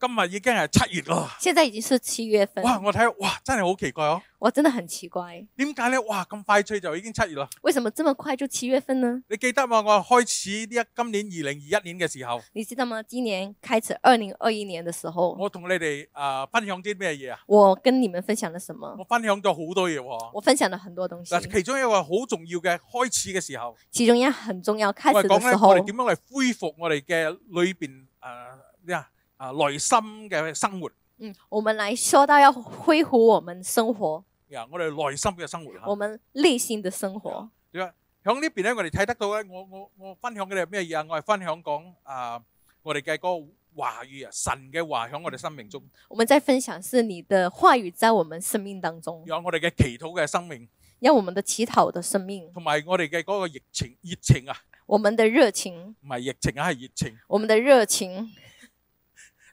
今日已經係七月咯，現在已經是七月份。哇！我睇，哇，真係好奇怪哦。我真的很奇怪。點解咧？哇，咁快脆就已經七月啦。為什麼这么快就七月份呢？你記得嘛？我開始呢今年二零二一年嘅時候。你知道吗？今年開始二零二一年嘅時候。我同你哋啊分享啲咩嘢啊？我跟你们分享了什么？我分享咗好多嘢喎。我分享了很多東西。嗱，其中一個好重要嘅開始嘅時候。其中一個很重要，開始嘅時候。我哋點樣嚟恢復我哋嘅裏边诶咩啊？啊，内心嘅生活。嗯，我们来说到要恢复我们生活。呀，我哋内心嘅生活。我们内心的生活。点啊，响呢边咧，我哋睇得到咧，我我我分享嘅系咩嘢啊？我系分享讲啊，我哋嘅个话语啊，神嘅话响我哋生命中。我们在分享是你的话语在我们生命当中。有我哋嘅祈祷嘅生命。有我们的祈祷的生命。同埋我哋嘅嗰个热情，热情啊。我们的热情，唔系热情啊，系热情。我们的热情。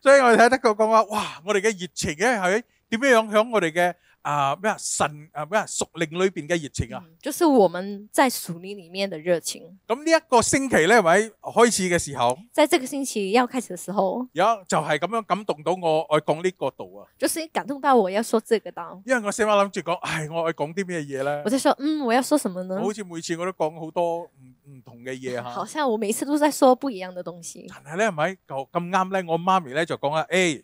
所以我睇得佢讲话，哇！我哋嘅热情嘅係。点样样响我哋嘅啊咩啊神啊咩啊属灵里边嘅热情啊，就是我们在属灵里面的热情。咁呢一个星期咧，位开始嘅时候，在这个星期要开始嘅时候，有就系咁样感动到我，爱讲呢个道啊，就是感动到我要说这个道。因为我先话谂住讲，唉，我爱讲啲咩嘢咧？我就说，嗯，我要说什么呢？好似每次我都讲好多唔唔同嘅嘢吓，好像我每次都在说不一样的东西。但系咧，系咪就咁啱咧，我妈咪咧就讲啊，诶。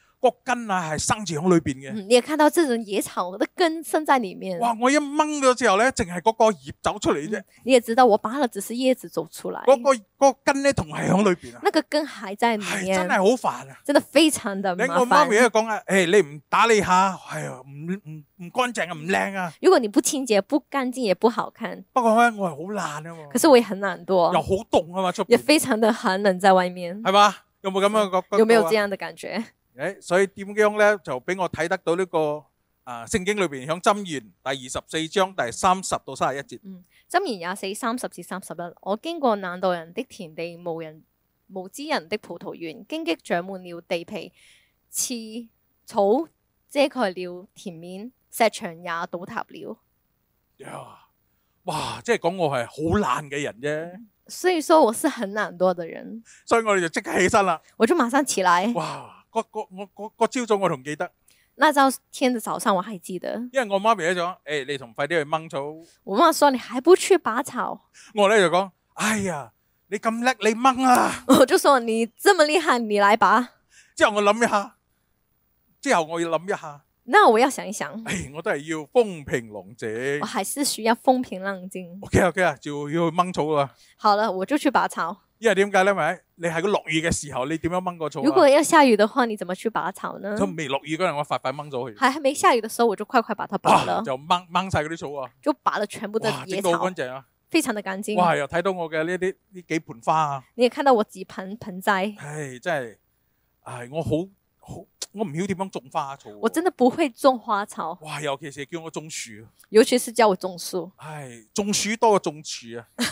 个根啊，系生住喺里边嘅。嗯，你也看到这种野草，的根生在里面。哇，我一掹咗之后咧，净系嗰个叶走出嚟啫。你也知道，我拔了只是叶子走出来。嗰个嗰个根咧，同系喺里边啊。那个根还在里面，真系好烦啊！真的非常的麻烦。我妈咪喺度讲啊，诶，你唔打理下，系啊，唔唔唔干净啊，唔靓啊。如果你不清洁、不干净，也不好看。不过咧，我系好懒啊。可是我也很懒惰。又好冻啊嘛，出也非常的寒冷在外面。系嘛？有冇咁样个？有没有这样的感觉？诶，所以点样咧就俾我睇得到呢个啊？圣经里边响箴言第二十四章第三十到三十一节。嗯，箴言廿四三十至三十一，我经过懒惰人的田地，无人无知人的葡萄园，荆棘长满了地皮，刺草遮盖了田面，石墙也倒塌了。呀！哇！即系讲我系好懒嘅人啫。所以说我是很懒惰的人。所以我哋就即刻起身啦。我就马上起来。哇！个个我个个朝早我仲记得，那朝天的早上我还记得，因为我妈俾咗，诶，你同快啲去掹草。我妈说你还不去拔草，我咧就讲，哎呀，你咁叻，你掹啊！我就说你这么厉害，你来拔。之后我谂一下，之后我要谂一下，那我要想一想。诶，我都系要风平浪静，还是需要风平浪静。OK，OK 啊，就要去掹草啦。好了，我就去拔草。因为点解咧？咪你喺个落雨嘅时候，你点样掹个草？如果要下雨的话，你怎么去拔草呢？佢未落雨嗰阵，我快快掹咗佢。系未下雨的时候，我就快快把它拔了。就掹掹晒嗰啲草啊！就拔了全部的野草。整到干净啊！非常的干净。哇，又睇到我嘅呢啲呢几盆花啊！你也看到我几盆盆栽。系真系，系我好好，我唔晓点样种花草。我真的不会种花草。哇，尤其是叫我种树，尤其是叫我种树。系种树多过种树啊！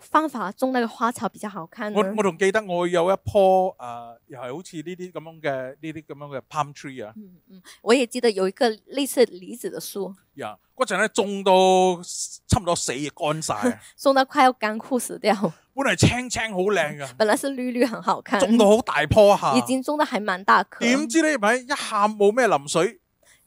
方法种那个花草比较好看。我我仲记得我有一棵诶，又系好似呢啲咁样嘅呢啲咁样嘅 palm tree 啊。嗯嗯，我也记得有一个类似梨子嘅树。呀，嗰阵咧种到差唔多死干晒。种到快要干枯死掉。本来青青好靓噶。本来是绿绿很好看。种到好大棵下。已经种得还蛮大棵。点知呢？咪一喊冇咩淋水。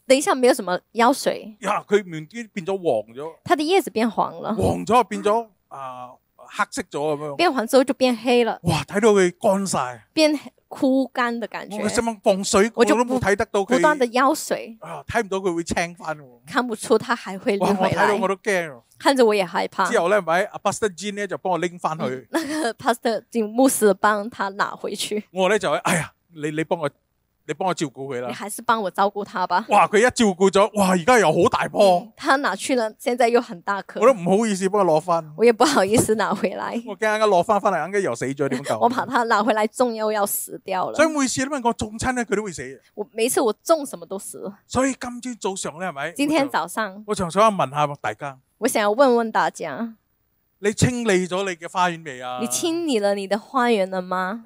等一下，没有什么腰水。呀，佢面啲变咗黄咗。它的叶子变黄了。黄咗变咗啊。黑色咗样，变黄之后就变黑了。哇，睇到佢乾晒，变枯干的感觉。我想问防水，我都冇睇得到佢断的腰水。啊，睇唔到佢会青翻。看不出他还会。哇，我睇到我都惊。看着我也害怕。之后咧，咪阿 Pastor Jean 咧就帮我拎翻去。那 个 Pastor Jean 牧师帮他拿回去。我咧就，哎呀，你你帮我。你帮我照顾佢啦。你还是帮我照顾他吧。哇，佢一照顾咗，哇，而家又好大波。他拿去啦，现在又很大颗。我都唔好意思帮佢攞翻。我也不好意思拿回来。我惊佢攞翻翻嚟，应该又死咗点救？我把他攞回来种，又要死掉了。所以每次都问我种亲咧，佢都会死。我每次我种什么都死。所以今天早上咧，系咪？今天早上。我想想问下大家。我想要问问大家，你清理咗你嘅花园未啊？你清理了你的花园了吗？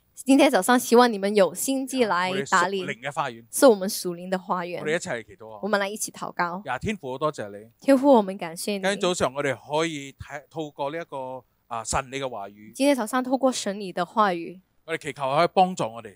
今天早上希望你们有心机来打理灵嘅花园，是我们属灵的花园。我哋一齐系祈祷啊？我们来一起祷告。呀，天父好多谢你，天父我们感谢你。今天早上我哋可以睇透过呢一个啊神你嘅话语。今天早上透过神你嘅话语，我哋祈求可以帮助我哋。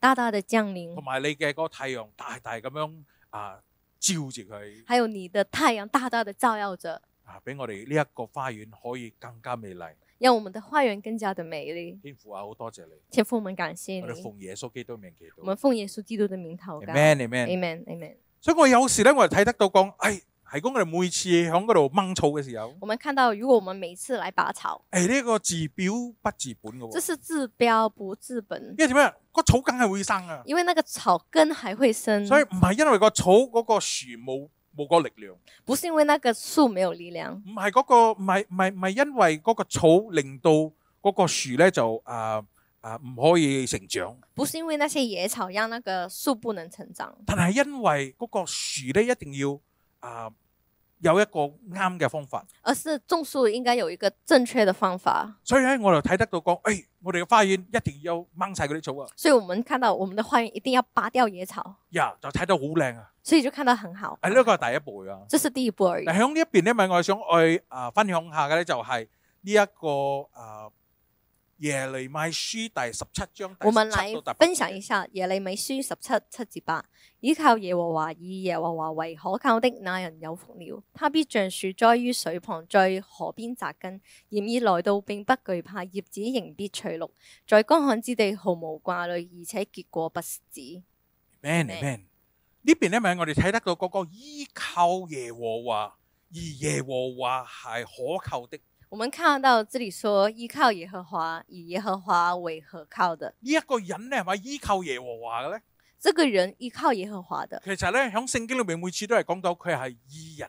大大的降临，同埋你嘅个太阳大大咁样啊照住佢，还有你的太阳大大的照耀着啊，俾我哋呢一个花园可以更加美丽，让我们的花园更加的美丽。天父啊，好多谢你，天父们感谢你，我哋奉耶稣基督的名祈祷，我们奉耶稣基督的名祷告，amen，amen，amen，amen。所以我有时咧，我睇得到讲，哎。系讲我哋每次喺嗰度掹草嘅时候，我们看到如果我们每次来拔草，系呢个治标不治本嘅，这是治标不治本。因为点咩？个草梗系会生啊，因为那个草根还会生，所以唔系因为个草嗰个树冇冇个力量，不是因为那个树没有力量，唔系嗰个唔系唔系唔系因为嗰个草令到嗰个树咧就啊啊唔可以成长，不是因为那些野草让那个树不能成长，但系因为嗰个树咧一定要。啊，有一个啱嘅方法，而是种树应该有一个正确嘅方法。所以咧，我就睇得到讲，诶，我哋嘅花园一定要掹晒嗰啲草啊。所以，我们看到我们的花园一定要拔掉野草。呀，就睇到好靓啊。所以就看到很好。诶，呢个系第一步啊。这是第一步而。嗱，喺呢一边咧，咪我想去诶分享下嘅咧，就系呢一个诶。耶利米书第十七章第七你，分享一下耶利米书十七七至八。依靠耶和华，以耶和华为可靠的那人有福了。他必像树栽于水旁，在河边扎根，然而来到并不惧怕，叶子仍必垂绿，在干旱之地毫无挂虑，而且结果不止。man，呢边咧咪我哋睇得到嗰个依靠耶和华，而耶和华系可靠的。我们看到这里说依靠耶和华，以耶和华为可靠的。呢一个人咧系咪依靠耶和华嘅咧？这个人依靠耶和华的。其实咧响圣经里面每次都系讲到佢系依人。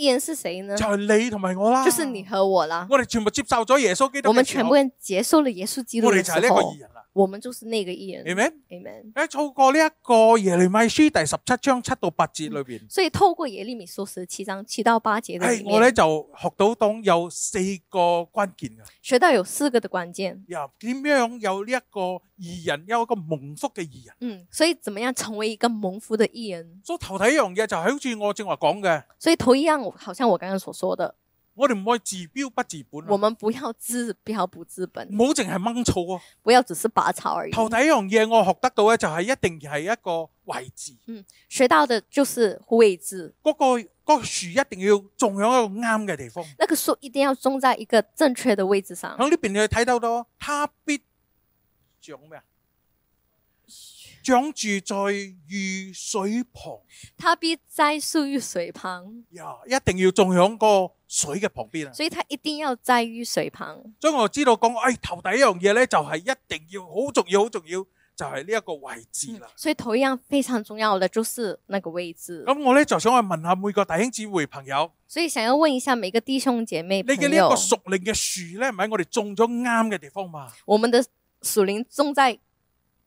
二人是谁呢？就系你同埋我啦。就是你和我啦。我哋全部接受咗耶稣基督。我们全部人接受了耶稣基督。我哋就系呢个二人啦。我们就是那个二人，Amen，Amen。喺透过呢一个耶利米书第十七章七到八节里边，所以透过耶利米书十七章七到八节，系我咧就学到当有四个关键嘅，学到有四个的关键，又点样有呢一个异人有一个蒙福嘅异人。嗯，所以怎么样成为一个蒙福的异人？所以头第一样嘢就系好似我正话讲嘅，所以头一样。好像我刚刚所说的，我哋唔可以治标不治本。我们不要治标不治本，唔好净系掹草，不要只是拔草而已。头一样嘢我学得到咧，就系一定系一个位置。嗯，学到的就是位置。嗰个嗰树一定要种喺一个啱嘅地方。那个树一定要种在一个正确的位置上。喺呢边你睇到咯，它必长咩啊？长住在雨水旁，他必栽树于水旁。呀，一定要种响个水嘅旁边啊！所以，他一定要栽于水旁。所以我知道讲，哎，头第一样嘢咧，就系一定要好重要，好重要，就系呢一个位置啦。所以，头一样非常重要的就是那个位置。咁我咧就想去问下每个弟兄姊妹朋友。所以，想要问一下每个弟兄姐妹你嘅呢个属灵嘅树咧，唔系我哋种咗啱嘅地方嘛？我们的属灵种在。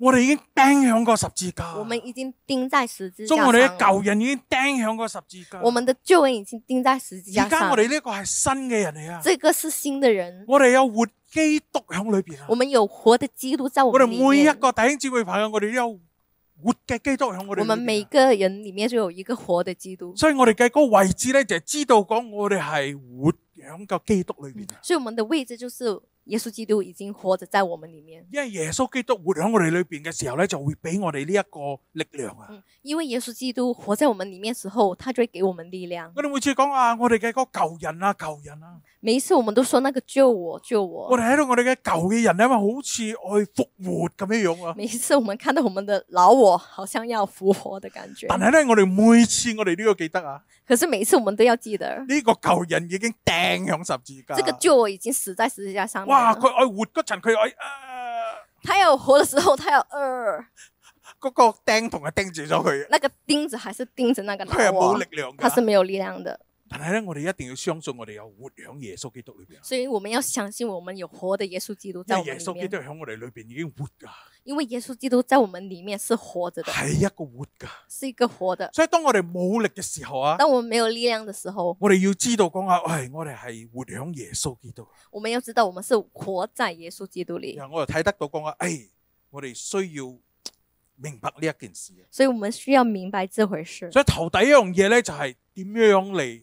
我哋已经钉响个十字架，我们已经钉在十字架上。中我哋嘅旧人已经钉响个十字架，我们的旧人已经钉在十字架上。而家我哋呢个系新嘅人嚟啊！这个是新的人，我哋有活基督响里边啊！我们有活的基督在我哋每一个弟兄姊妹朋友，我哋有活嘅基督响我哋。我们每个人里面就有一个活的基督。所以我哋嘅个位置咧，就系知道讲我哋系活响个基督里边所以我们的位置就是。耶稣基督已经活着在我们里面，因为耶稣基督活喺我哋里边嘅时候咧，就会俾我哋呢一个力量啊！因为耶稣基督活在我们里面时候，他就会给我们力量。我哋每次讲啊，我哋嘅个旧人啊，旧人啊，每一次我们都说那个救我，救我。我哋喺度，我哋嘅旧嘅人，因为好似爱复活咁样样啊！每一次我们看到我们的老我，好像要复活的感觉。但系咧，我哋每次我哋都要记得啊！可是每一次我们都要记得呢个旧人已经掟响十字架，这个救我已经死在十字架上。啊！佢爱活嗰层，佢爱啊，他要活的时候，他要饿。嗰个钉同佢钉住咗佢。那个钉子还是钉着那个老王。他是没有力量的。但系咧，我哋一定要相信我哋有活喺耶稣基督里边。所以我们要相信我们有活的耶稣基督在耶稣基督喺我哋里边已经活噶。因为耶稣基督在我们里面是活着，系一个活噶，是一个活的。所以当我哋冇力嘅时候啊，当我没有力量的时候，我哋要知道讲下，唉，我哋系活喺耶稣基督。我们要知道我们是活在耶稣基督里。我又睇得到讲下：「哎，我哋需要明白呢一件事。所以我们需要明白这回事。所以头第一样嘢咧，就系点样嚟？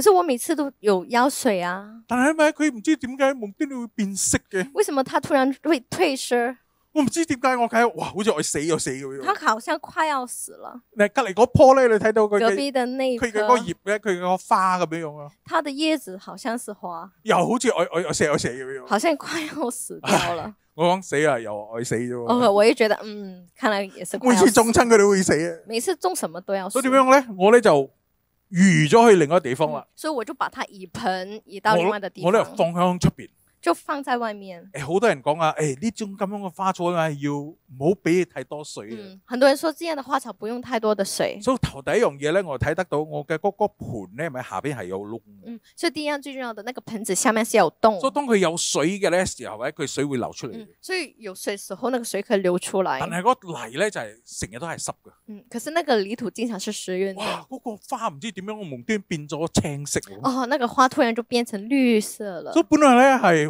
可是我每次都有腰水啊，但系点佢唔知点解木端会变色嘅？为什么他突然会褪色？我唔知点解，我睇哇，好似我死又死咁样。它好像快要死了。你隔篱嗰棵咧，你睇到佢，隔佢嘅嗰个叶咧，佢嘅个花咁样样咯。它的叶子好像是花，又好似我我我死我死咁样。好像快要死掉了。我讲死啊，又爱死咗。我我又觉得，嗯，看来也是。每次种亲佢都会死啊。每次种什么都要。咁点样咧？我咧就。移咗去另一个地方啦，所以我就把它移盆移到另外的地方，我咧放响出边。就放在外面。誒，好多人講啊，誒呢種咁樣嘅花草啊，要唔好俾太多水嗯，很多人說這樣的花草不用太多的水。所以頭第一樣嘢咧，我睇得到我嘅嗰個盆咧，咪下边係有窿。嗯，所以第一樣最重要的，那個盆子下面係有洞。所以當佢有水嘅咧時候咧，佢水會流出嚟。嗯，所以有水時候，那個水可以流出來。但係嗰泥咧就係成日都係濕嘅。嗯，可是那個泥土經常是濕嘅。哇，嗰個花唔知點樣，我無端变變咗青色。哦，那個花突然就變成綠色了。所以本来咧系。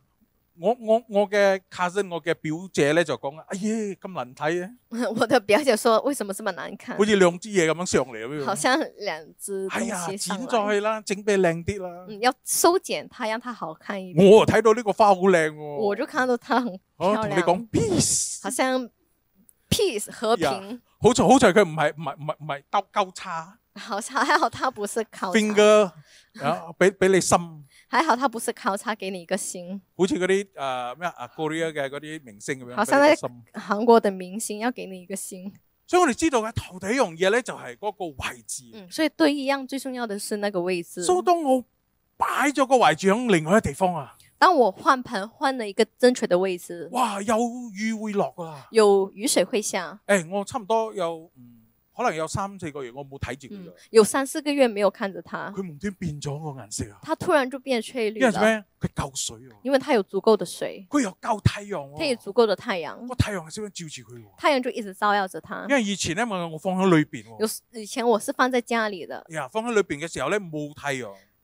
我我我嘅卡森，我嘅表姐咧就讲啊，哎呀，咁难睇啊！我的表姐说：为什么这么难看？好似两支嘢咁样上嚟咁样。好像两支。系啊，剪咗去啦，整俾靓啲啦。嗯，要修剪它，让它好看一啲。我睇到呢个花好靓，我就看到它很漂亮。我同你讲 peace，好像 peace 和平。好在好在佢唔系唔系唔系唔系刀交叉。好，好，还好他不是考察。finger，俾俾你心。还好他不是考察，给你一个心。好似嗰啲诶咩啊，Korea 嘅嗰啲明星咁样俾个心。韩国的明星要给你一个心。所以我哋知道嘅头一样嘢咧，就系嗰个位置。嗯，所以对一样最重要嘅是那个位置。苏东，我摆咗个位置喺另外一个地方啊。当我换盆换了一个正确的位置。哇，有雨会落噶啦。有雨水会下。诶，我差唔多有。可能有三四个月我冇睇住佢有三四个月没有看着他。佢唔断变咗个颜色啊！他突然就变翠绿。因为咩？佢够水啊！因为佢有足够的水。佢有够太阳。佢有足够的太阳。个太阳系点样照住佢？太阳就一直照耀着佢。因为以前咧，我放喺里边。有以前我是放在家里的。呀，放喺里边嘅时候咧冇太阳。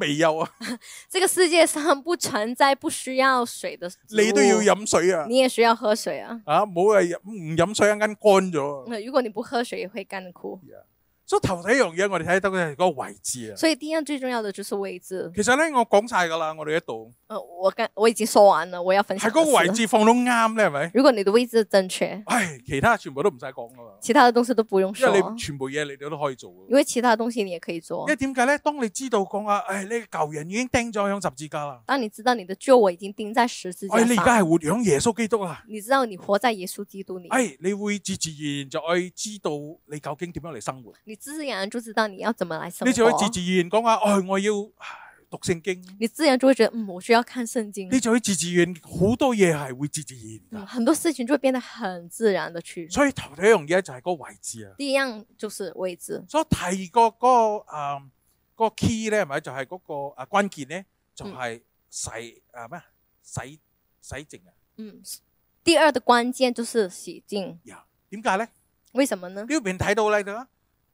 未有啊！这个世界上不存在不需要水的。你都要饮水啊！你也需要喝水啊！啊，冇啊，唔饮水，一间干咗。如果你不喝水，会乾枯。所以头第一样嘢，我哋睇到嘅系嗰个位置啊。所以第一样最重要的就是位置。其实咧，我讲晒噶啦，我哋一度。诶，我我我已经说完了，我要分享。喺嗰个位置放到啱咧，系咪？如果你的位置正确，唉，其他全部都唔使讲噶啦。其他的东西都不用说。因为你全部嘢你都可以做。因为其他东西你也可以做。因为点解咧？当你知道讲啊，唉，呢个旧人已经钉咗喺十字架啦。当你知道你的旧我已经钉在十字架。哎，你而家系活喺耶稣基督啊！你知道你活在耶稣基督里。哎，你会自自然然就去知道你究竟点样嚟生活。你自然就知道你要怎么来生活。你就会自自然讲啊，诶，我要读圣经。你自然就会觉得，嗯，我需要看圣经。你就会自自然好多嘢系会自自然。很多事情就会变得很自然的去。所以头第一样嘢就系个位置啊。第一样就是位置。所以第二个嗰个诶，个 key 咧，系咪就系嗰个啊关键咧？就系洗啊咩？洗洗净啊。嗯。第二的关键就是洗净。呀？点解咧？为什么呢？呢边睇到啦。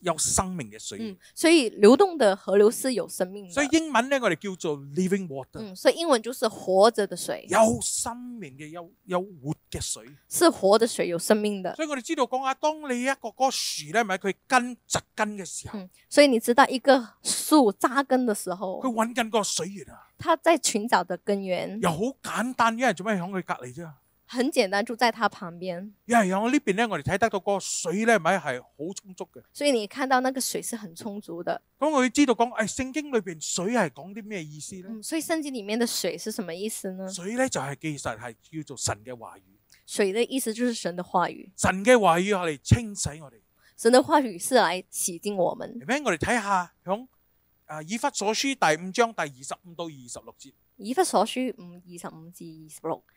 有生命嘅水，所以流动的河流是有生命。所以英文咧，我哋叫做 living water。嗯，所以英文就是活着的水，有生命嘅有有活嘅水，是活的水，有生命的。所以我哋知道讲啊，当你一个嗰树咧，咪佢根扎根嘅时候，所以你知道一个树扎根的时候，佢揾紧个水源啊，它在寻找的根源。又好简单，因为做咩响佢隔篱啫？很简单，住在它旁边。呀，我呢边咧，我哋睇得到个水咧，咪系好充足嘅。所以你看到那个水是很充足的。咁我要知道讲，诶，圣经里边水系讲啲咩意思咧？所以圣经里面的水是什么意思呢？水咧就系其实系叫做神嘅话语。水的意思就是神的话语。神嘅话语嚟清洗我哋。神的话语是嚟洗净我们。嚟咩？我哋睇下响《啊以弗所书》第五章第二十五到二十六节。《以弗所书》五、二十五至二十六。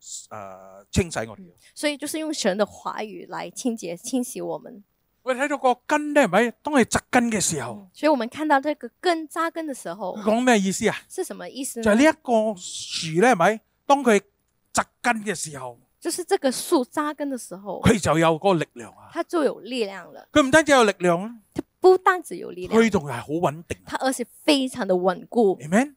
诶，清洗我哋，所以就是用神的话语来清洁、清洗我们。我睇到个根咧，系咪当系扎根嘅时候？所以，我们看到这个根扎根嘅时候，讲咩意思啊？是什么意思？就系呢一个树咧，系咪当佢扎根嘅时候？就是这个树扎根嘅时候，佢就有个力量啊！它就有力量了。佢唔单止有力量啊，佢不单止有力量，佢仲系好稳定，而且非常的稳固。amen。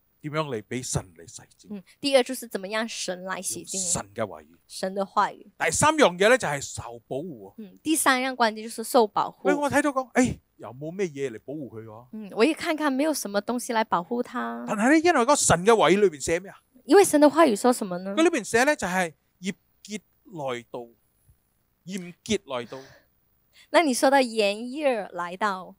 点样嚟俾神嚟洗净？嗯，第二就是怎么样神来洗净神嘅话语，神嘅话语。第三样嘢咧就系受保护。嗯，第三样关键就是受保护。喂，我睇到讲，哎，有冇咩嘢嚟保护佢？嗯，我一看看，没有什么东西来保护他。但系咧，因为个神嘅位里边写咩啊？因为神嘅话语说什么呢？佢里边写咧就系严洁来到，严洁来到。那你说到严热来到。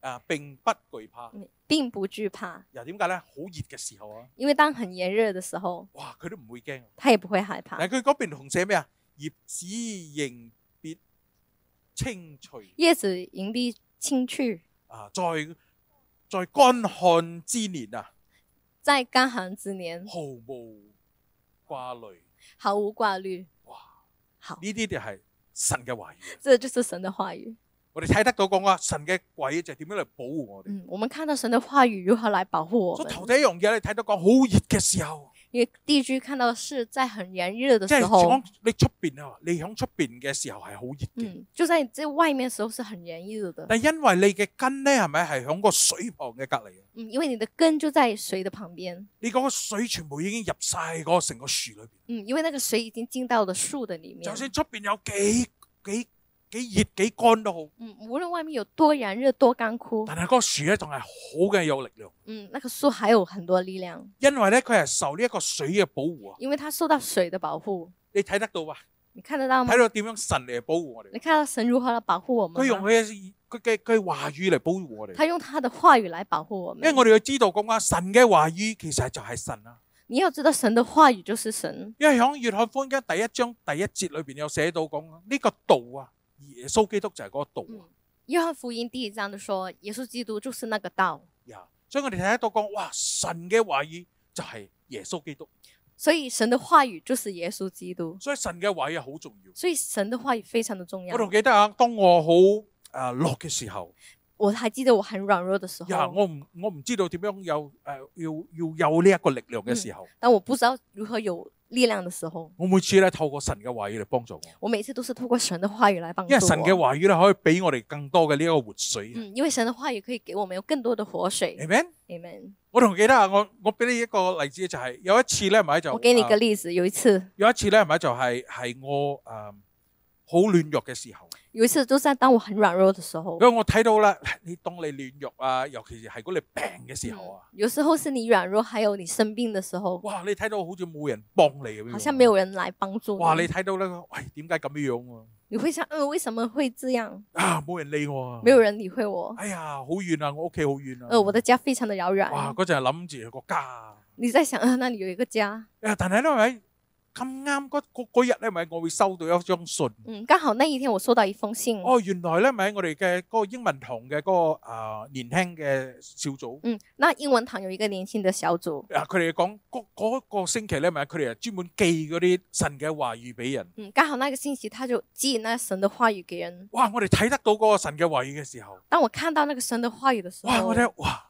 啊，并不惧怕，并不惧怕。又点解咧？好热嘅时候啊！因为当很炎热嘅时候，哇，佢都唔会惊。他也不会害怕。但佢嗰边红写咩啊？叶子迎别清脆，叶子迎别清脆。啊，在在干旱之年啊，在干旱之年，毫无挂虑，毫无挂虑。哇，好呢啲就系神嘅话语。这就是神嘅话语。我哋睇得到讲啊，神嘅鬼就点样嚟保护我哋？嗯，我们看到神的话语如何来保护我。我头第一样嘢，你睇到讲好热嘅时候，你地主看到是在很炎热的时候。即系你出边啊，你响出边嘅时候系好热嘅。嗯，就在你外面时候是很炎热的。但因为你嘅根咧，系咪系响个水旁嘅隔篱？啊？嗯，因为你的根就在水的旁边。你嗰个水全部已经入晒个成个树里。嗯，因为那个水已经进到了树的里面。就算出边有几几。几热几干都好，嗯，无论外面有多炎热多干枯，但系嗰个树咧仲系好嘅有力量。嗯，那棵树还有很多力量，因为咧佢系受呢一个水嘅保护。因为它受到水的保护，你睇得到吧？你看得到吗？睇到点样神嚟保护我哋？你睇到神如何嚟保护我哋？佢用佢嘅佢嘅佢话语嚟保护我哋。他用他的话语嚟保护我们。因为我哋要知道讲话神嘅话语其实就系神啊。你要知道神的话语就是神。因为响《约翰福音》第一章第一节里边有写到讲呢个道啊。耶稣基督就系嗰道啊！约翰福音第一章就说耶稣基督就是那个道。呀，所以我哋睇得到讲，哇，神嘅话语就系耶稣基督，所以神的话语就是耶稣基督，所以神嘅话语好重要，所以神的话语非常的重要。我仲记得啊，当我好诶落嘅时候，我还记得我很软弱的时候，呀，我唔我唔知道点样有诶要要有呢一个力量嘅时候，但我不知道如何有。力量的时候，我每次咧透过神嘅话语嚟帮助我，我每次都是透过神的话语嚟帮助。因为神嘅话语咧可以俾我哋更多嘅呢一个活水。嗯，因为神嘅话语可以给我们有更多嘅活水。Amen，Amen。我仲记得啊，我我俾你一个例子就系，有一次咧咪就？我给你个例子，有一次，有一次咧咪就系系我诶好软弱嘅时候。有一次，就在当我很软弱的时候，因为我睇到啦，你当你乱肉啊，尤其是系你病嘅时候啊。有时候是你软弱，还有你生病的时候。哇！你睇到好似冇人帮你咁样。好像没有人来帮助。哇！你睇到咧，喂，点解咁样啊？你会想，嗯，为什么会这样？啊，冇人理我啊！没有人理会我。哎呀，好远啊，我屋企好远啊。呃，我的家非常的遥远。哇！嗰阵谂住个家。你在想，啊，那里有一个家。但系咧，喂。咁啱嗰嗰日咧，咪我會收到一張信。嗯，刚好那一天我收到一封信。哦，原來咧，咪我哋嘅嗰個英文堂嘅嗰個年輕嘅小組。嗯，那英文堂有一個年輕嘅小組。啊，佢哋講嗰嗰個星期咧，咪佢哋系專門寄嗰啲神嘅話語俾人。嗯，刚好那個星期，他就寄那神嘅話語給人。哇！我哋睇得到嗰個神嘅話語嘅時候。當我看到那個神嘅話語嘅時候。哇！我哋哇～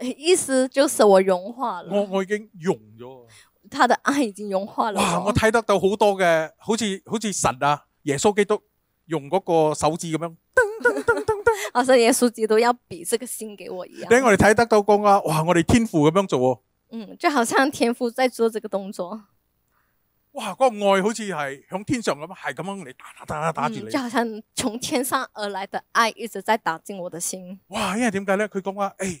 意思就是我融化了，我我已经融咗，他的爱已经融化了。哇，我睇得到好多嘅，好似好似神啊，耶稣基督用嗰个手指咁样，噔噔噔噔噔，好耶稣基督要比这个心给我一样。等我哋睇得到讲啊，哇，我哋天父咁样做啊，嗯，就好像天父在做这个动作。哇，个爱好似系响天上咁，系咁样嚟打打打打打住你就好像从天上而来的爱一直在打进我的心。哇，因为点解咧？佢讲话诶。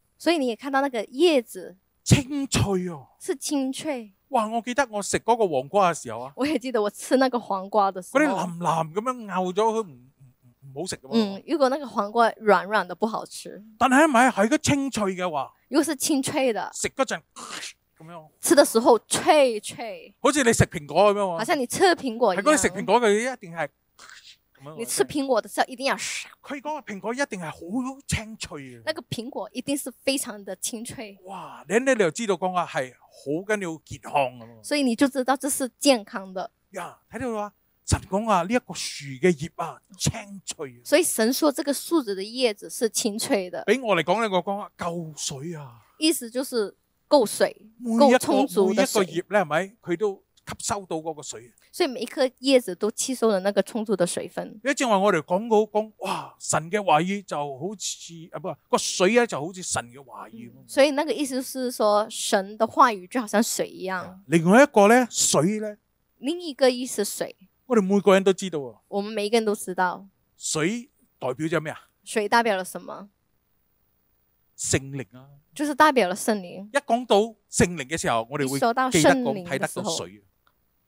所以你也看到那个叶子清脆哦，是清脆。哇，我记得我食嗰个黄瓜嘅时候啊，我也记得我吃那个黄瓜的。嗰啲淋淋咁样咬咗佢唔唔好食。嗯，如果那个黄瓜软软的不好吃，但系咪系个清脆嘅话，如果是清脆的，食嗰阵咁样，吃的时候脆脆，好似你食苹果咁样，好像你吃苹果。系嗰啲食苹果嘅一定系。你吃苹果的时候一定要，佢嗰个苹果一定系好清脆嘅，那个苹果一定是非常的清脆。哇，你你度知道讲话系好紧要健康，所以你就知道这是健康的。呀，睇到话神讲啊呢一个树嘅叶啊清脆。所以神说这个树子的叶子是清脆的。俾我嚟讲呢个讲话够水啊，意思就是够水，够充足一个叶咧，系咪佢都？吸收到嗰个水，所以每一棵叶子都吸收了那个充足的水分。亦正话我哋讲到讲，哇，神嘅话语就好似，啊不，个水咧就好似神嘅话语。所以那个意思是说，神嘅话语就好像水一样。另外一个咧，水咧，另一个意思水，我哋每个人都知道。我们每一个人都知道。水代表咗咩啊？水代表咗什么？圣灵啊，就是代表咗圣灵。一讲到圣灵嘅时候，我哋会记得个睇得到水。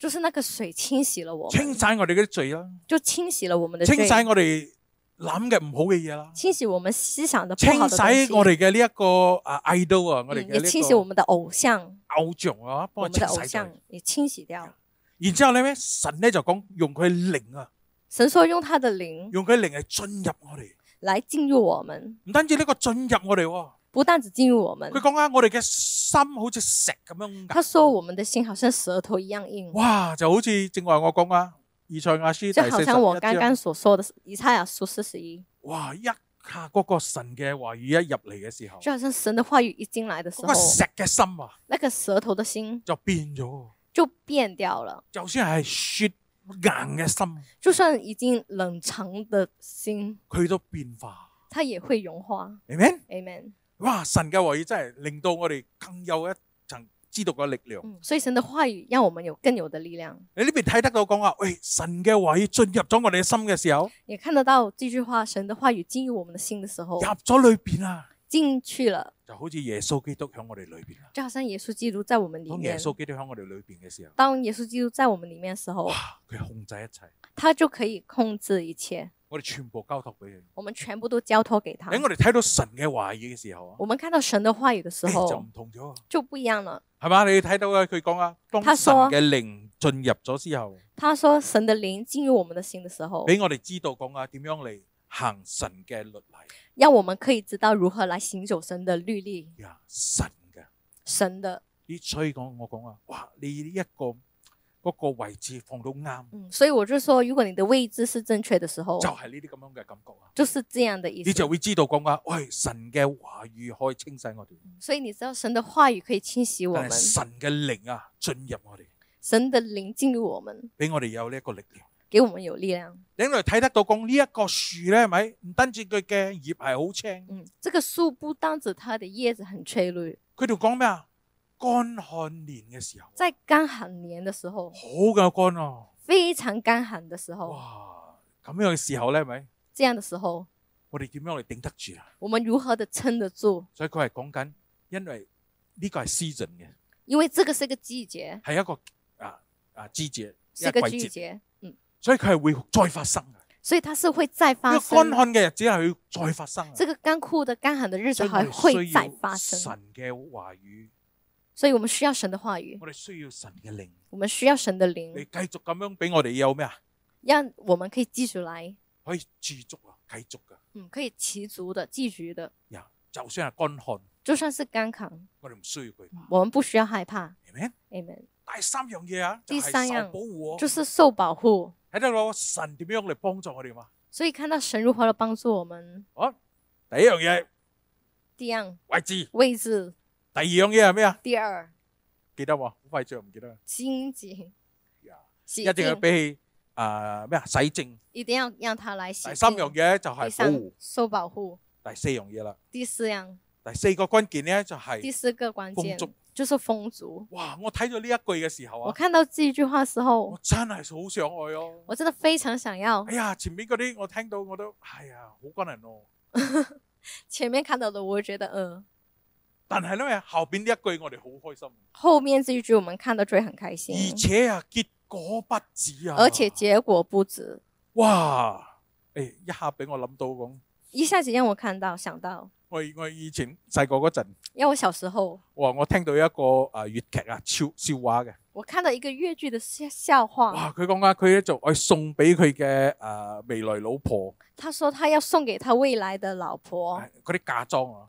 就是那个水清洗了我，清洗我哋嘅啲罪啦，就清洗了我们的，清洗我哋谂嘅唔好嘅嘢啦，清洗我们思想的，清洗我哋嘅呢一个啊 idol 啊，我哋嘅个，也清洗我们的偶像，偶像啊，帮的偶像也清洗掉。然之后咧咩？神咧就讲用佢灵啊，神说用他的灵，用佢灵嚟进入我哋，来进入我们，唔单止呢个进入我哋。不但只进入我们，佢讲啊，我哋嘅心好似石咁样。他说我们的心好像石头一样硬。哇，就好似正话我讲啊，以赛亚书。就好像我刚刚所说的，以赛亚书四十一。哇，一下嗰个神嘅话语一入嚟嘅时候，就好像神的话语一进来嘅时候，嗰个石嘅心啊，那个舌头的心就变咗，就变掉了。就算系雪硬嘅心，就算已经冷藏的心，佢都变化，它也会融化。Amen，Amen。哇！神嘅话语真系令到我哋更有一层知道嘅力量。所以神嘅话语让我们有更有的力量。你呢边睇得到讲话，喂！神嘅话语进入咗我哋嘅心嘅时候，你看得到这句话，神嘅话语进入我们的心嘅时候，入咗里边啦，进去了，就好似耶稣基督响我哋里边啦，就好像耶稣基督在我们里面。当耶稣基督响我哋里边嘅时候，当耶稣基督在我们里面嘅时候，哇！佢控制一切，他就可以控制一切。我哋全部交托俾佢。我们全部都交托给他。等我哋睇到神嘅话语嘅时候啊。我们看到神的话语嘅时候，就唔同咗，就不一样了，系嘛？你睇到佢讲啊，当神嘅灵进入咗之后，他说神的灵进入我们的心嘅时候，俾我哋知道讲啊，点样嚟行神嘅律例，让我们可以知道如何来行走神的律例。呀，神嘅，神的，你吹讲我讲啊，哇，你一个。嗰个位置放到啱，所以我就说，如果你的位置是正确的时候，就系呢啲咁样嘅感觉啊，就是这样的意思，你就会知道讲话，喂，神嘅话语可以清洗我哋，所以你知道神的话语可以清洗我们，神嘅灵啊进入我哋，神的灵进入我们，俾我哋有呢一个力量，给我们有力量。你外睇得到讲呢一个树咧，系咪唔单止佢嘅叶系好青，嗯，这个树不单止它的叶子很翠绿，佢条讲咩啊？干旱年嘅时候，在干旱年嘅时候，好够干哦，非常干旱嘅时候。哇，咁样嘅时候咧，系咪这样嘅时候，我哋点样嚟顶得住啊？我们如何的撑得住？所以佢系讲紧，因为呢个系 season 嘅，因为这个是个季节，系一个啊啊季节，一个季节，嗯。所以佢系会再发生嘅，所以它是会再发生。干旱嘅日子系要再发生。这个干枯的干旱的日子还会再发生。神嘅话语。所以我们需要神的话语，我哋需要神嘅灵，我们需要神的灵。你继续咁样俾我哋有咩啊？让我们可以继续来，可以持续啊，继续噶。嗯，可以持足的，继续的。呀，就算系干旱，就算是干旱，我哋唔需要佢，我们不需要害怕。Amen。Amen。第三样嘢啊，第三样保护，就是受保护。睇到我神点样嚟帮助我哋嘛？所以看到神如何嚟帮助我们。哦，第一样嘢，第二位置，位置。第二样嘢系咩啊？第二记得喎，好快就唔记得。签字，一定要俾啊咩啊，洗净。一定要让他来洗。第三样嘢就系护，受保护。第四样嘢啦。第四样。第四个关键咧就系。第四个关键。就是风俗。哇！我睇咗呢一句嘅时候啊，我看到这一句话时候，我真系好想爱哦！我真的非常想要。哎呀，前面嗰啲我听到我都，哎呀，好感人哦。前面看到的，我觉得嗯。但系咧，后边呢一句我哋好开心。后面这一句，我们看得最很开心。而且啊，结果不止啊。而且结果不止。哇！诶，一下俾我谂到咁。一下子让我看到，想到。我我以前细个嗰阵。为我小时候。哇！我听到一个诶粤剧啊笑笑话嘅。我看到一个粤剧的笑笑话。哇！佢讲啊，佢咧就爱送俾佢嘅诶未来老婆。他说他要送给他未来的老婆。嗰啲嫁妆啊。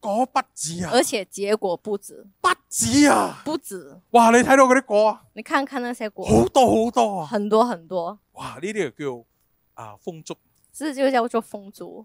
果不止啊，而且结果不止，不止啊，不止。哇，你睇到嗰啲果？啊？你看看那些果，好多好多啊，很多很多。哇，呢啲叫啊风竹，这就叫做风竹。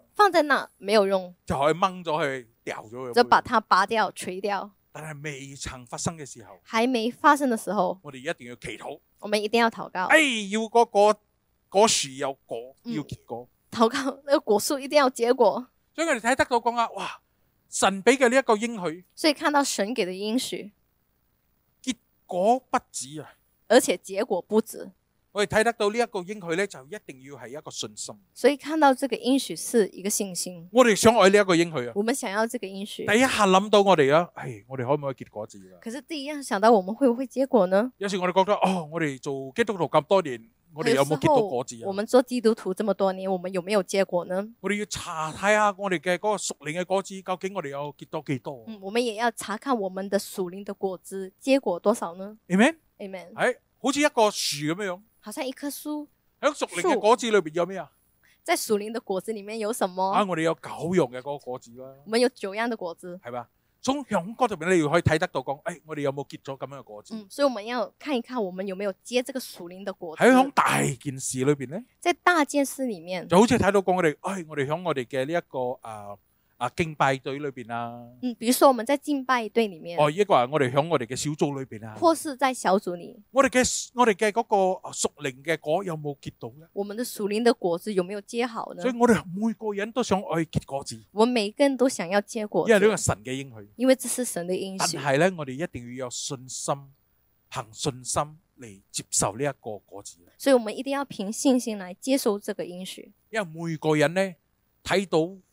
放在那没有用，就可以掹咗佢，掉咗佢，就把它拔掉、除掉。但系未曾发生嘅时候，还没发生嘅时候，我哋一定要祈祷，我们一定要祷告。哎，要嗰个果树有果，要结果，祷告，那个果树一定要结果。所以佢哋睇得到讲啊，哇，神俾嘅呢一个应许，所以看到神给的应许，结果不止啊，而且结果不止。我哋睇得到呢一个应许咧，就一定要系一个信心。所以看到这个应许是一个信心。我哋想爱呢一个应许啊。我们想要这个应许。第一下谂到我哋啊，系我哋可唔可以结果子啊？可是第一样想到我们会唔会结果呢？有时我哋觉得哦，我哋做基督徒咁多年，我哋有冇结到果子啊？我们做基督徒这么多年，我们有没有结果呢？我哋要查睇下我哋嘅嗰个熟灵嘅果子，究竟我哋有结到几多？嗯，我们也要查看我们的熟灵的果子结果多少呢？Amen，Amen。诶，好似一个树咁样样。好像一棵树喺树林嘅果子里边有咩啊？在树林嘅果子里面有什么啊？我哋有九样嘅嗰个果子啦。我们有九样嘅果子，系嘛？从响空度边，你可以睇得到，讲诶，我哋有冇结咗咁样嘅果子？嗯，所以我们要看一看，我们有没有结这个树林嘅果子。喺响大件事里边咧，在大件事里面，就好似睇到讲我哋，诶，我哋响我哋嘅呢一个诶。啊！敬拜队里边啦，嗯，比如说我们在敬拜队里面哦，一个系我哋响我哋嘅小组里边啊，或是在小组里，我哋嘅我哋嘅嗰个啊熟龄嘅果有冇结到咧？我们的熟龄的果子有没有结好呢？所以我哋每个人都想去结果子，我每个人都想要结果，因为呢个神嘅应许，因为这是神的应许。但系咧，我哋一定要有信心，凭信心嚟接受呢一个果子，所以我们一定要凭信心来接受这个应许，因为每个人咧睇到。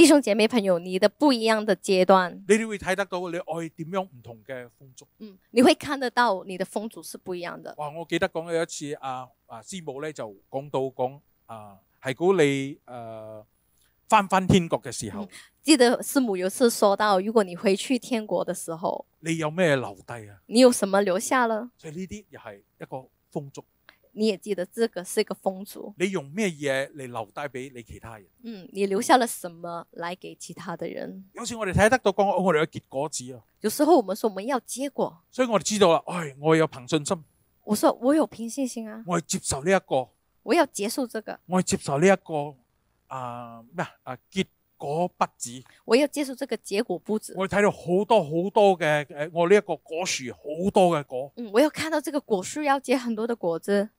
弟兄姐妹朋友，你的不一样的阶段，你都会睇得到你爱点样唔同嘅风俗。嗯，你会看得到你的风俗是不一样的。哇，我记得讲有一次啊啊师母咧就讲到讲啊，系估你诶翻翻天国嘅时候，记得师母有次说到，如果你回去天国嘅时候，你有咩留低啊？你有什么留下了？所以呢啲又系一个风俗。你也记得这个是一个风俗。你用咩嘢嚟留低俾你其他人？嗯，你留下了什么嚟给其他的人？有时我哋睇得到讲，我哋有结果子啊。有时候我们说我们要结果，所以我哋知道啦。哎，我有凭信心。我说我有凭信心啊。我接受呢一个。我要接受这个。我接受呢一个。啊咩啊？结果不止。我要接受这个结果不止。我睇到好多好多嘅诶，我呢一个果树好多嘅果。嗯，我要看到这个果树要结很多的果子。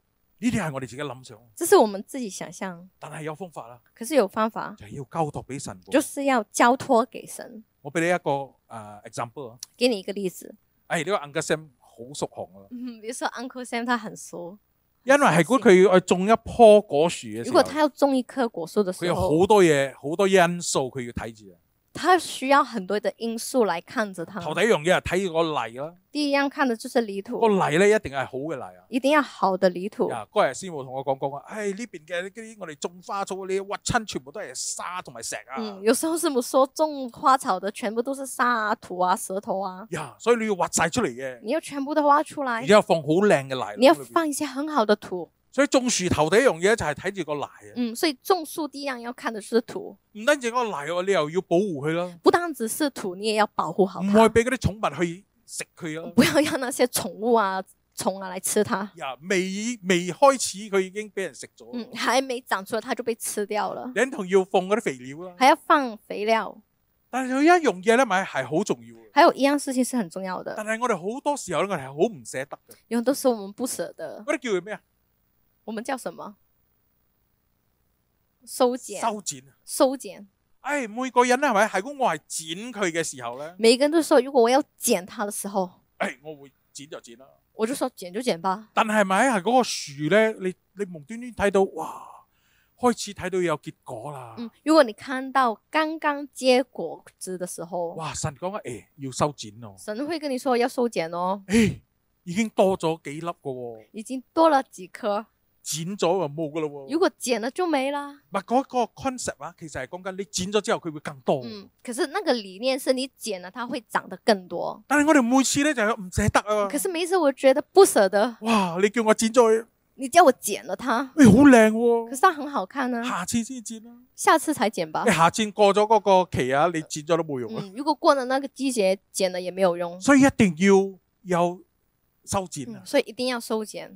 呢啲系我哋自己谂想，这是我们自己想象。但系有方法啦，可是有方法，就要交托俾神，就是要交托给神。我俾你一个诶 example，给你一个例子。诶呢个 Uncle Sam 好熟行咯，嗯，比如说 Uncle Sam 他很熟，因为系果佢要种一棵果树嘅，如果他要种一棵果树嘅时候，佢有好多嘢，好多因素佢要睇住。它需要很多的因素来看着它。头第一样嘢睇个泥啦，第一样看嘅就是泥土。个泥咧一定系好嘅泥啊，一定要好的泥土。啊，日师傅同我讲讲啊，唉呢边嘅呢啲我哋种花草嗰啲挖亲全部都系沙同埋石啊。嗯，有时候师傅说种花草的全部都是沙土啊石头啊。呀，所以你要挖晒出嚟嘅，你要全部都挖出来，你要放好靓嘅泥，你要放一些很好的土。所以种树头第一样嘢就系睇住个奶啊！嗯，所以种树第一样要看的是土，唔单止个奶，你又要保护佢啦。不单止是土，你也要保护好。唔以俾嗰啲宠物去食佢咯。不要让那些宠物啊，虫物啊来吃它。呀，未未开始佢已经俾人食咗。嗯，还没长出，它就被吃掉了。连同要放嗰啲肥料啦。还要放肥料，但系佢一样嘢咧，咪系好重要。还有一样事情是很重要的，但系我哋好多时候我哋系好唔舍得嘅。有都时候我们不舍得，嗰啲叫佢咩啊？我们叫什么？修剪、修剪、修剪。哎，每个人咧，系咪？系果我系剪佢嘅时候咧？每个人都说，如果我要剪它的时候，哎，我会剪就剪啦。我就说剪就剪吧。但系咪系嗰个树咧？你你无端端睇到，哇！开始睇到有结果啦。嗯，如果你看到刚刚结果子的时候，哇！神讲啊，诶，要修剪哦。神会跟你说要修剪哦。哎，已经多咗几粒噶喎。已经多了几颗。剪咗就冇噶咯喎！如果剪咗就没啦。唔系嗰个 concept 啊，其实系讲紧你剪咗之后佢会更多。嗯，可是那个理念是你剪咗，它会长得更多。但系我哋每次咧就系唔舍得啊。可是每次我觉得不舍得。哇！你叫我剪咗，你叫我剪咗它，喂，好靓喎！可是它很好看啊。下次先剪啦。下次才剪吧。你下次过咗嗰个期啊，你剪咗都冇用啊。如果过了那个季节剪咗也没有用。所以一定要有修剪啊！所以一定要修剪。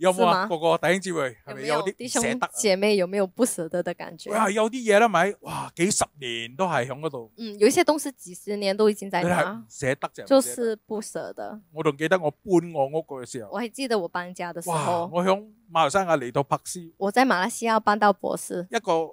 有冇啊？个个弟兄姊妹系咪有啲舍得？姐妹有没有不舍得的感觉？哇，有啲嘢啦，咪哇，几十年都系响嗰度。嗯，有一些东西几十年都已经在。舍得就就是不舍得。我仲记得我搬我屋企嘅时候。我还记得我搬家的时候。我响马来西亚嚟到柏斯。我在马来西亚搬到博士，一个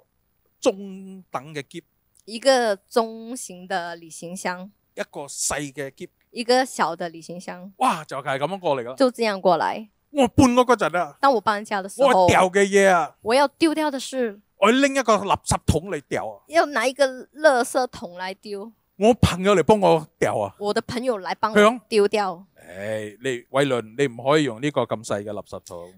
中等嘅箧，一个中型嘅旅行箱，一个细嘅箧，一个小嘅旅行箱。哇，就系咁样过嚟噶。就这样过来。我搬屋嗰阵啊！当我搬家的时候，我掉嘅嘢啊！我要丢掉的是我拎一个垃圾桶嚟掉啊！要拿一个垃圾桶来丢。我朋友嚟帮我掉啊！我的朋友来帮我丢掉。诶，你伟伦，你唔可以用呢个咁细嘅垃圾桶。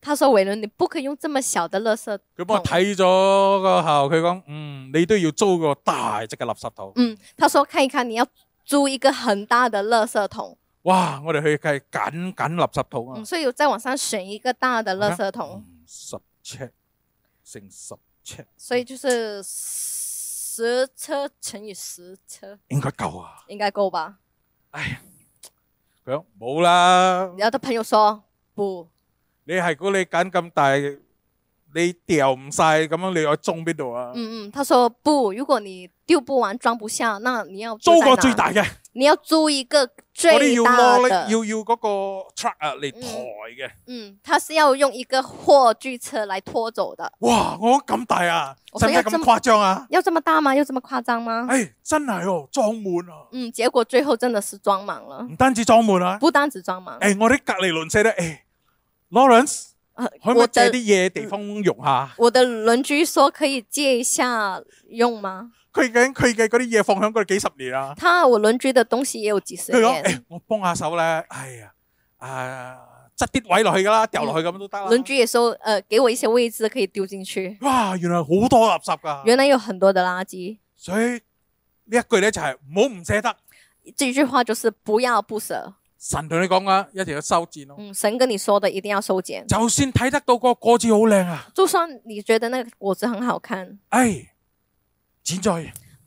他说：伟伦，你不可以用这么小的垃圾桶。佢帮我睇咗个后，佢讲：嗯，你都要租个大只嘅垃圾桶。嗯，他说：看一看，你要租一个很大的垃圾桶。哇！我哋去计拣拣垃圾桶啊，所以要再往上选一个大的垃圾桶，十尺乘十尺，所以就是十车乘以十车，应该够啊，应该够吧？哎，佢冇啦。有啲朋友说不，你系估你拣咁大？你掉唔晒咁样，你要装边度啊？嗯嗯，他说不，如果你丢不完、装不下，那你要租个最大嘅，你要租一个最大嘅。要 l 要要嗰个 truck 啊嚟抬嘅。嗯，他是要用一个货具车来拖走的。哇，我咁大啊，系咪咁夸张啊？要这么大吗？要这么夸张吗？诶，真系哦，装满啊！嗯，结果最后真的是装满了。唔单止装满啊！不单止装满。诶，我啲隔离邻舍咧，诶，lawrence。可唔可以借啲嘢地方用下？我的邻居说可以借一下用吗？佢嘅佢嘅嗰啲嘢放响佢几十年啦。他我邻居的东西也有几十年。诶，我帮下手咧，哎啊，啊执啲位落去噶啦，掉落去咁都得。邻居也说，诶，给我一些位置可以丢进去。哇，原来好多垃圾噶。原来有很多的垃圾。所以呢一句咧就系唔好唔舍得。这句话就是不要不舍。神同你讲啊，一定要修剪咯。嗯，神跟你说的一定要修剪。就算睇得到个果子好靓啊，就算你觉得那个果子很好看，哎，剪咗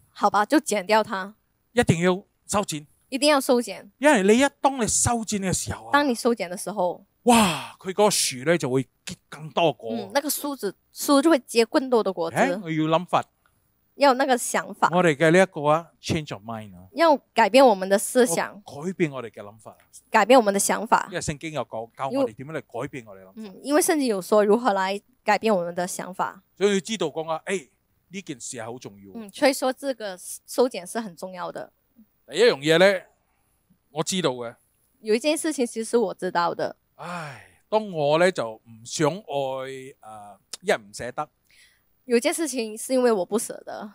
好吧，就剪掉它。一定要修剪。一定要修剪。因为你一当你修剪嘅时候，当你修剪嘅时候，哇，佢个树咧就会结更多果。嗯，那个树子树就会结更多的果子。我要谂法。要那个想法，我哋嘅呢一个啊，change of mind 啊，要改变我们的思想，改变我哋嘅谂法，改变我们的想法。因为圣经有讲教我哋点样嚟改变我哋谂，嗯，因为圣经有说如何来改变我们的想法，所以要知道讲啊，诶呢件事系好重要。嗯，所以说这个修剪是很重要的。第一样嘢咧，我知道嘅，有一件事情其实我知道的。唉，当我咧就唔想爱诶，因为唔舍得。有件事情是因为我不舍得，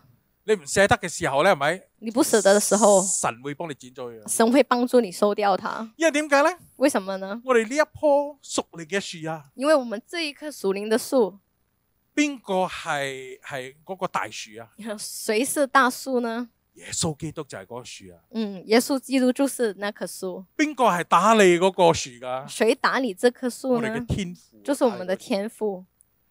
你唔舍得嘅时候咧，系咪？你不舍得嘅时候，神会帮你剪咗佢。神会帮助你收掉它。因为点解咧？为什么呢？我哋呢一棵熟你嘅树啊，因为我们这一棵熟林嘅树，边个系系嗰个大树啊？谁是大树呢？耶稣基督就系嗰个树啊。嗯，耶稣基督就是那棵树。边个系打理嗰个树噶？谁打理这棵树呢？就是我们的天赋。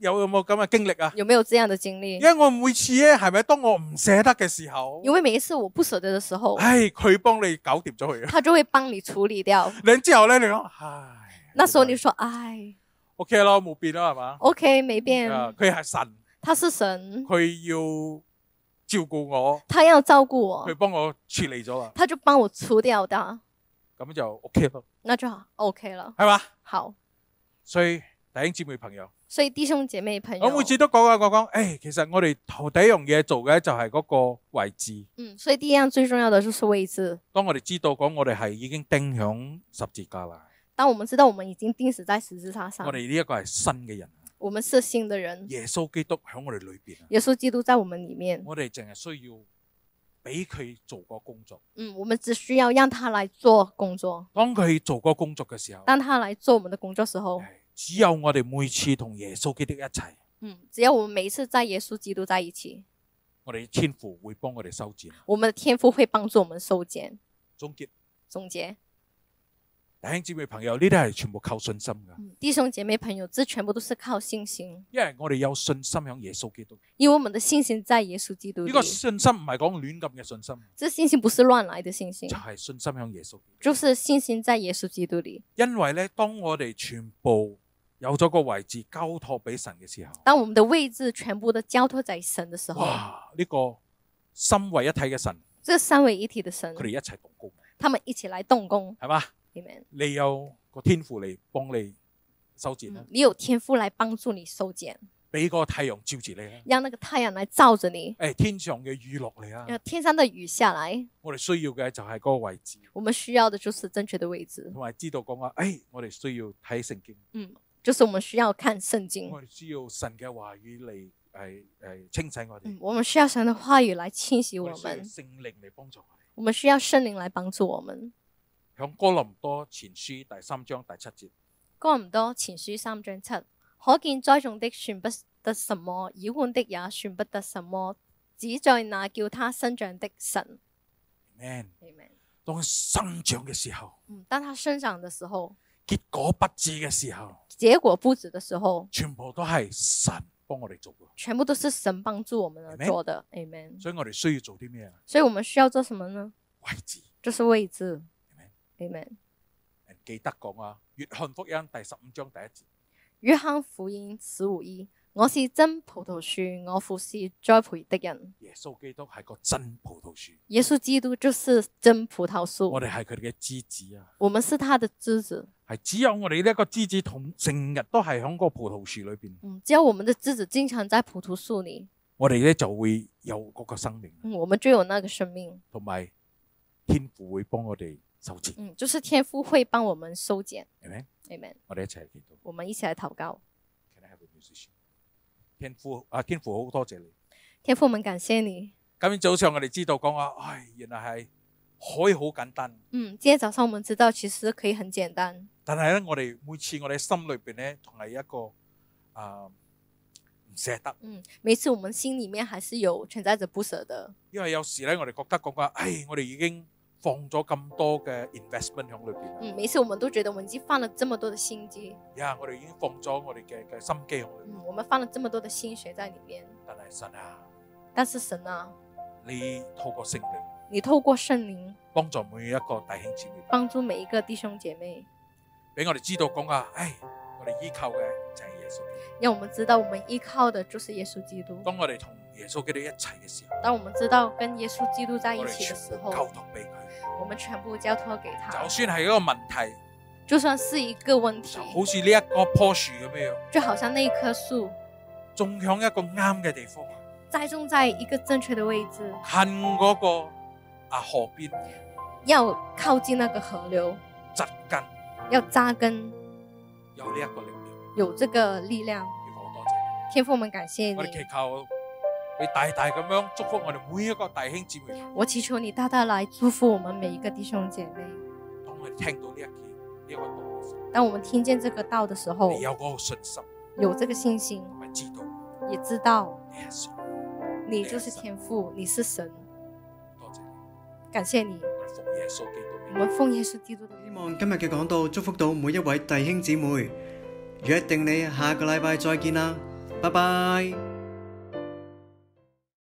有有冇咁嘅经历啊？有没有这样的经历？因为我每次咧，系咪当我唔舍得嘅时候？因为每一次我不舍得嘅时候，唉，佢帮你搞掂咗佢。他就会帮你处理掉。然后咧，你讲唉，那时候你说唉，OK 咯，冇变啦系嘛？OK，没变。佢系神，他是神，佢要照顾我，他要照顾我，佢帮我处理咗啦，他就帮我除掉的，咁就 OK 咯，那就 OK 啦，系嘛？好，所以。弟兄姐妹朋友，所以弟兄姐妹朋友，我每次都讲啊，讲讲，诶，其实我哋头第一样嘢做嘅就系嗰个位置。嗯，所以第一样最重要嘅就是位置。当我哋知道讲我哋系已经钉响十字架啦。当我们知道我们已经钉死在十字架上。我哋呢一个系新嘅人。我们是新的人。耶稣基督响我哋里边。耶稣基督在我们里面。我哋净系需要俾佢做个工作。嗯，我们只需要让他来做工作。当佢做个工作嘅时候。当他来做我们的工作时候。只有我哋每次同耶稣基督一齐。嗯，只要我们每一次在耶稣基督在一起，我哋天父会帮我哋收剪。我们的天父会帮助我们收剪。总结。总结。弟兄姐妹朋友，呢啲系全部靠信心噶。弟兄姐妹朋友，这全部都是靠信心。因为我哋有信心响耶稣基督。因为我们的信心在耶稣基督。呢个信心唔系讲乱咁嘅信心。这信心不是乱来的信心，就系信心响耶稣。就是信心在耶稣基督里。因为咧，当我哋全部。有咗个位置交托俾神嘅时候，当我们的位置全部都交托在神嘅时候，哇！呢个三位一体嘅神，这三位一体嘅神，佢哋一齐动工，他们一起来动工，系嘛？你有个天父嚟帮你修剪啦，你有天父嚟帮助你修剪，俾个太阳照住你啦，让那个太阳嚟照着你，诶，天上嘅雨落嚟啊，天上的雨下来。我哋需要嘅就系嗰个位置，我们需要的就是正确的位置，同埋知道讲话，诶，我哋需要睇圣经，嗯。就是我们需要看圣经，我哋需要神嘅话语嚟，诶诶清洗我哋。嗯，我们需要神嘅话语嚟清洗我们。圣灵嚟帮助我哋。我们需要圣灵嚟帮助我们。响哥林多前书第三章第七节，哥林多前书三章七，可见栽种的算不得什么，妖灌的也算不得什么，只在那叫他生长的神。Amen。Amen。当生长嘅时候，嗯，当他生长嘅时候。结果不智嘅时候，结果不止嘅时候，全部都系神帮我哋做，嘅，全部都是神帮助我们做的，amen。所以我哋需要做啲咩啊？所以我们需要做什么呢？位置，就是位置，a m e n 记得讲啊，《约翰福音》第十五章第一节，《约翰福音》十五一。我是真葡萄树，我父是栽培的人。耶稣基督系个真葡萄树。耶稣基督就是真葡萄树。我哋系佢哋嘅枝子啊！我们是他的枝子。系只有我哋呢个枝子同成日都系喺个葡萄树里边。嗯，只有我们的枝子经常在葡萄树里。我哋咧就会有嗰个生命。嗯，我们就有那个生命。同埋天赋会帮我哋修剪。嗯，就是天赋会帮我们修剪。Amen，Amen。我哋系基督。我们一起来祷告。Can musician? have a I 天父啊，天父好多谢你。天父们感谢你。今日早上我哋知道讲话，唉，原来系可以好简单。嗯，今天早上我们知道其实可以很简单。但系咧，我哋每次我哋心里边咧，同系一个啊唔舍得。嗯，每次我们心里面还是有存在着不舍得。因为有时咧，我哋觉得讲话，唉，我哋已经。放咗咁多嘅 investment 喺里边。嗯，每次我们都觉得我已经放了这么多的心机。呀，我哋已经放咗我哋嘅嘅心机喺度。嗯，我们放了这么多的心血在里面。但系神啊，但是神啊，你透过圣灵，你透过圣灵帮助每一个弟兄姊妹，帮助每一个弟兄姐妹，俾我哋知道讲啊，唉，我哋依靠嘅就系耶稣。让我们知道我们依靠的就是耶稣基督。当我哋同耶稣基督一齐嘅时候，当我们知道跟耶稣基督在一起嘅时候，沟通俾。我们全部交托给他。就算系一个问题，就算是一个问题，好似呢一棵棵树咁样，就好像那一棵树种响一个啱嘅地方，栽种在一个正确的位置，恨嗰个啊河边，要靠近那个河流，扎根，要扎根，有呢一个力量，有这个力量，天父们感谢你。你大大咁样祝福我哋每一个弟兄姊妹。我祈求你大大来祝福我们每一个弟兄姐妹。当我哋听到呢一件呢一个道，当我们听见这个道的时候，你要个信心，有这个信心，也知道，你你就是天赋，你是神，感谢你，我们奉耶稣基督。我们奉耶稣基督。希望今日嘅讲道祝福到每一位弟兄姊妹，约定你下个礼拜再见啦，拜拜。